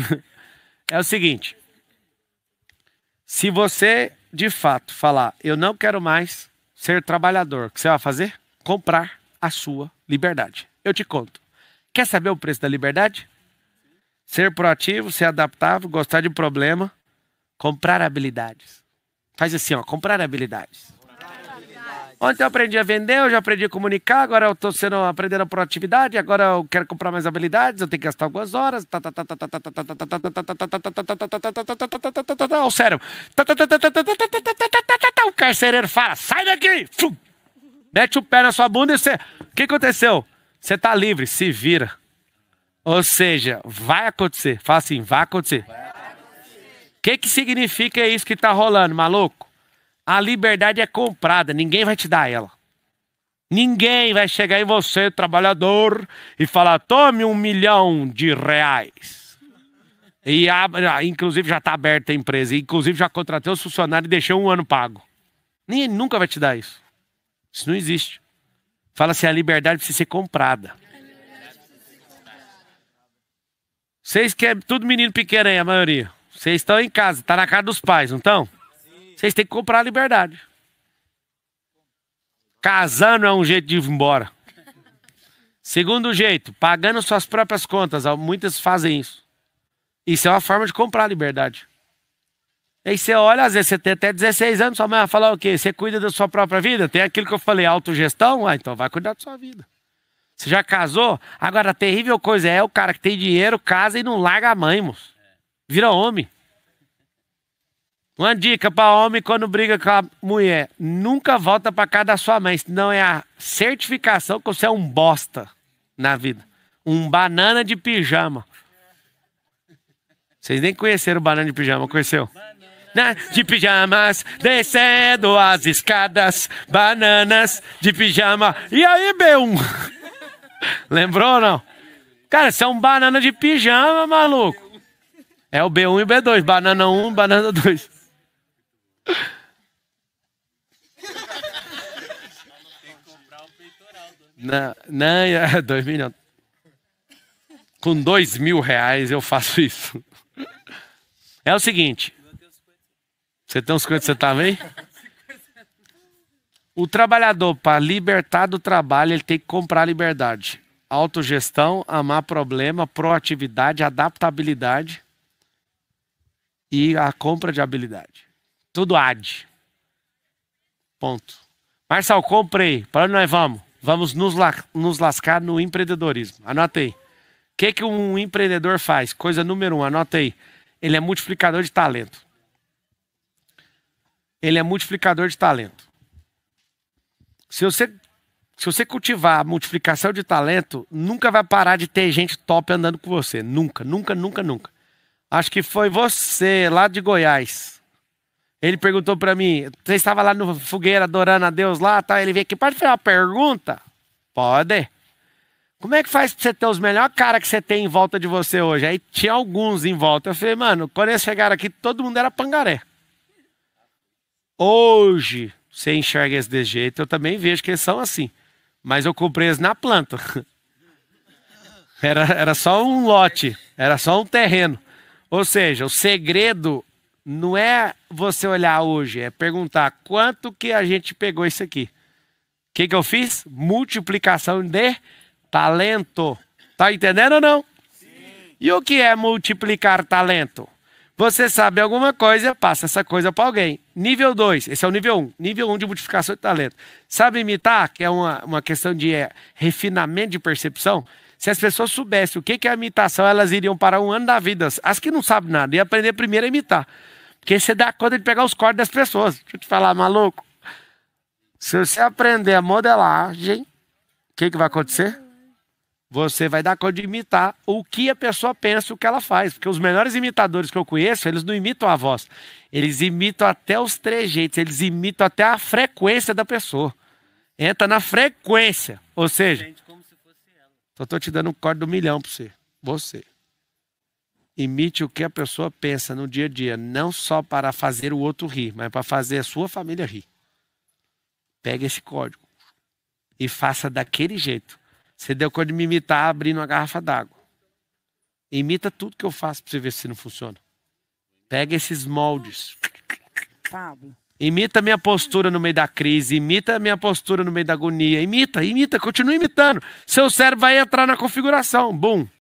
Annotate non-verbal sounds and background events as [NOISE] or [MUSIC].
[LAUGHS] é o seguinte: se você de fato falar, eu não quero mais ser trabalhador, o que você vai fazer? Comprar a sua liberdade. Eu te conto. Quer saber o preço da liberdade? Ser proativo, ser adaptável, gostar de problema, comprar habilidades. Faz assim, ó, comprar habilidades. Ontem eu aprendi a vender, eu já aprendi a comunicar, agora eu estou sendo aprendendo proatividade, agora eu quero comprar mais habilidades, eu tenho que gastar algumas horas. O cérebro. O carcereiro fala: sai daqui! Mete o pé na sua bunda e você. O que aconteceu? Você está livre, se vira. Ou seja, vai acontecer. Fala assim: vai acontecer. O que, que significa isso que está rolando, maluco? A liberdade é comprada, ninguém vai te dar ela. Ninguém vai chegar em você, trabalhador, e falar: tome um milhão de reais. E abre. Ah, inclusive já está aberta a empresa, inclusive já contratei os funcionários e deixei um ano pago. Ninguém nunca vai te dar isso. Isso não existe. Fala assim: a liberdade precisa ser comprada. Vocês que é tudo menino pequeno aí, a maioria. Vocês estão em casa, Está na casa dos pais, não estão? Vocês têm que comprar a liberdade. Casando é um jeito de ir embora. Segundo jeito, pagando suas próprias contas. Muitas fazem isso. Isso é uma forma de comprar a liberdade. Aí você olha, às vezes você tem até 16 anos, sua mãe vai falar o quê? Você cuida da sua própria vida? Tem aquilo que eu falei, autogestão? Ah, então vai cuidar da sua vida. Você já casou? Agora, a terrível coisa é o cara que tem dinheiro, casa e não larga a mãe, moço. Vira homem. Uma dica para homem quando briga com a mulher: nunca volta para casa da sua mãe, senão é a certificação que você é um bosta na vida. Um banana de pijama. Vocês nem conheceram o banana de pijama, conheceu? de pijamas, descendo as escadas, bananas de pijama. E aí, B1? [LAUGHS] Lembrou ou não? Cara, você é um banana de pijama, maluco. É o B1 e o B2, banana 1, banana 2. É, [LAUGHS] não, não, dois milhões. Com dois mil reais eu faço isso. É o seguinte. Você tem uns 50 centavos aí? O trabalhador, para libertar do trabalho, ele tem que comprar liberdade. Autogestão, amar problema, proatividade, adaptabilidade e a compra de habilidade. Tudo ad. Ponto. Marçal, comprei. Para onde nós vamos? Vamos nos, la nos lascar no empreendedorismo. Anotei. O que, que um empreendedor faz? Coisa número um, anotei. Ele é multiplicador de talento. Ele é multiplicador de talento. Se você, se você cultivar a multiplicação de talento, nunca vai parar de ter gente top andando com você. Nunca, nunca, nunca, nunca. Acho que foi você lá de Goiás ele perguntou para mim, você estava lá no fogueira adorando a Deus lá, tá? ele veio aqui, pode fazer uma pergunta? Pode. Como é que faz pra você ter os melhores caras que você tem em volta de você hoje? Aí tinha alguns em volta. Eu falei, mano, quando eles chegaram aqui, todo mundo era pangaré. Hoje, você enxerga eles desse jeito, eu também vejo que eles são assim. Mas eu comprei eles na planta. [LAUGHS] Era, era só um lote, era só um terreno. Ou seja, o segredo não é você olhar hoje, é perguntar quanto que a gente pegou isso aqui. O que, que eu fiz? Multiplicação de talento. Tá entendendo ou não? Sim. E o que é multiplicar talento? Você sabe alguma coisa, passa essa coisa para alguém. Nível 2, esse é o nível 1. Um, nível 1 um de multiplicação de talento. Sabe imitar, que é uma, uma questão de é, refinamento de percepção? Se as pessoas soubessem o que, que é a imitação, elas iriam para um ano da vida. As que não sabem nada, e aprender primeiro a imitar. Porque você dá conta de pegar os cortes das pessoas. Deixa eu te falar, maluco. Se você aprender a modelagem, o que, que vai acontecer? Você vai dar conta de imitar o que a pessoa pensa, o que ela faz. Porque os melhores imitadores que eu conheço, eles não imitam a voz. Eles imitam até os trejeitos, eles imitam até a frequência da pessoa. Entra na frequência. Ou seja, só estou então, te dando um corte do milhão para você. Você. Imite o que a pessoa pensa no dia a dia, não só para fazer o outro rir, mas para fazer a sua família rir. Pega esse código e faça daquele jeito. Você deu conta de me imitar abrindo uma garrafa d'água. Imita tudo que eu faço para você ver se não funciona. Pega esses moldes. Fábio. Imita minha postura no meio da crise, imita minha postura no meio da agonia, imita, imita, continua imitando. Seu cérebro vai entrar na configuração, bum,